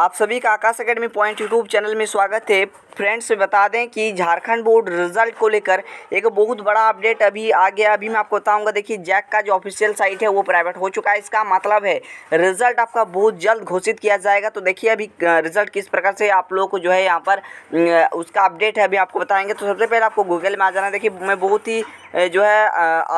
आप सभी का Aakash academy point YouTube channel में स्वागत है फ्रेंड्स बता दें कि झारखंड बोर्ड रिजल्ट को लेकर एक बहुत बड़ा अपडेट अभी आ गया अभी मैं आपको बताऊंगा देखिए जैक का जो ऑफिशियल साइट है वो प्राइवेट हो चुका है इसका मतलब है रिजल्ट आपका बहुत जल्द घोषित किया जाएगा तो देखिए अभी रिजल्ट किस प्रकार से आप लोगों को जो है यहाँ पर उसका अपडेट है अभी आपको बताएंगे तो सबसे पहले आपको गूगल में आ जाना देखिए मैं बहुत ही जो है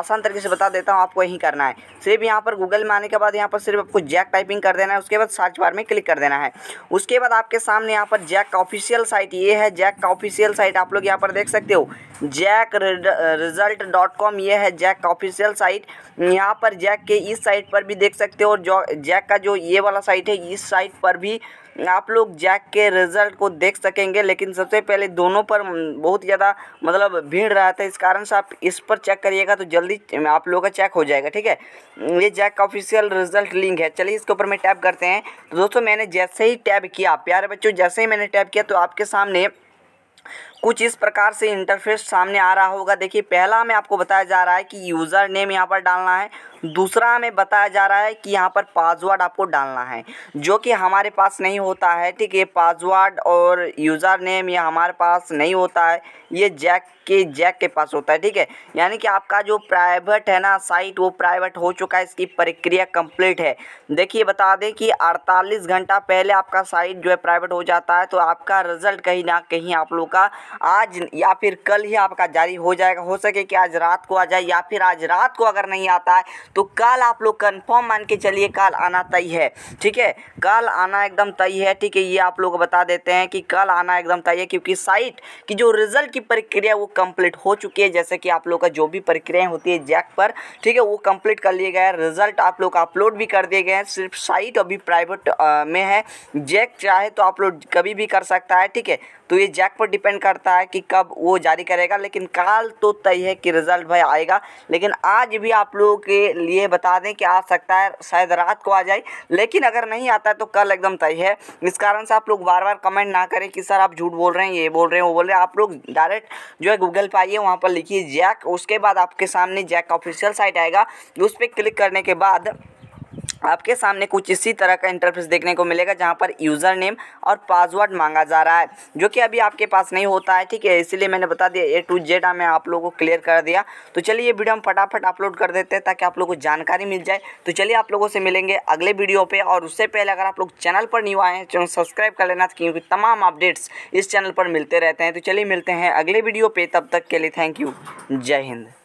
आसान तरीके से बता देता हूँ आपको यहीं करना है सिर्फ यहाँ पर गूगल में आने के बाद यहाँ पर सिर्फ आपको जैक टाइपिंग कर देना है उसके बाद सर्च बार में क्लिक कर देना है उसके बाद आपके सामने यहाँ पर जैक का ऑफिशियल साइट ये है जैक का ऑफिशियल साइट आप लोग यहाँ पर देख सकते हो जैक रिजल्ट डॉट कॉम ये है जैक का ऑफिशियल साइट यहाँ पर जैक के इस साइट पर भी देख सकते हो और जैक का जो ये वाला साइट है इस साइट पर भी आप लोग जैक के रिजल्ट को देख सकेंगे लेकिन सबसे पहले दोनों पर बहुत ज़्यादा मतलब भीड़ रहा था इस कारण से आप इस पर चेक करिएगा तो जल्दी आप लोगों का चेक हो जाएगा ठीक है ये जैक का ऑफिशियल रिजल्ट लिंक है चलिए इसके ऊपर मैं टैप करते हैं तो दोस्तों मैंने जैसे ही ही टैब किया प्यारे बच्चों जैसे ही मैंने टैब किया तो आपके सामने कुछ इस प्रकार से इंटरफेस सामने आ रहा होगा देखिए पहला हमें आपको बताया जा रहा है कि यूज़र नेम यहाँ पर डालना है दूसरा हमें बताया जा रहा है कि यहाँ पर पासवर्ड आपको डालना है जो कि हमारे पास नहीं होता है ठीक है पासवर्ड और यूज़र नेम ये हमारे पास नहीं होता है ये जैक के जैक के पास होता है ठीक है यानी कि आपका जो प्राइवेट है ना साइट वो प्राइवेट हो चुका है इसकी प्रक्रिया कंप्लीट है देखिए बता दें कि 48 घंटा पहले आपका साइट जो है प्राइवेट हो जाता है तो आपका रिजल्ट कहीं ना कहीं आप लोग का आज या फिर कल ही आपका जारी हो जाएगा हो सके कि आज रात को आ जाए या फिर आज रात को अगर नहीं आता है तो कल आप लोग कन्फर्म मान के चलिए कल आना तय है ठीक है कल आना एकदम तय है ठीक है ये आप लोग बता देते हैं कि कल आना एकदम तय है क्योंकि साइट की जो रिजल्ट की प्रक्रिया वो कंप्लीट हो चुकी है जैसे कि आप लोग का जो भी प्रक्रियाएँ होती है जैक पर ठीक है वो कंप्लीट कर लिए गए रिजल्ट आप लोग अपलोड भी कर दिए गए हैं सिर्फ साइट अभी प्राइवेट में है जैक चाहे तो अपलोड कभी भी कर सकता है ठीक है तो ये जैक पर डिपेंड करता है कि कब वो जारी करेगा लेकिन कल तो तय है कि रिज़ल्ट भाई आएगा लेकिन आज भी आप लोगों के लिए बता दें कि आ सकता है शायद रात को आ जाए लेकिन अगर नहीं आता है तो कल एकदम तय है इस कारण से आप लोग बार बार कमेंट ना करें कि सर आप झूठ बोल रहे हैं ये बोल रहे हैं वो बोल रहे हैं आप लोग डायरेक्ट जो है गूगल पर आइए वहाँ पर लिखिए जैक उसके बाद आपके सामने जैक का ऑफिशियल साइट आएगा उस पर क्लिक करने के बाद आपके सामने कुछ इसी तरह का इंटरफेस देखने को मिलेगा जहाँ पर यूज़र नेम और पासवर्ड मांगा जा रहा है जो कि अभी आपके पास नहीं होता है ठीक है इसीलिए मैंने बता दिया ए टू जेड मैं आप लोगों को क्लियर कर दिया तो चलिए ये वीडियो हम फटाफट अपलोड कर देते हैं ताकि आप लोगों को जानकारी मिल जाए तो चलिए आप लोगों से मिलेंगे अगले वीडियो पर और उससे पहले अगर आप लोग चैनल पर न्यू आए हैं चैनल सब्सक्राइब कर लेना क्योंकि तमाम अपडेट्स इस चैनल पर मिलते रहते हैं तो चलिए मिलते हैं अगले वीडियो पर तब तक के लिए थैंक यू जय हिंद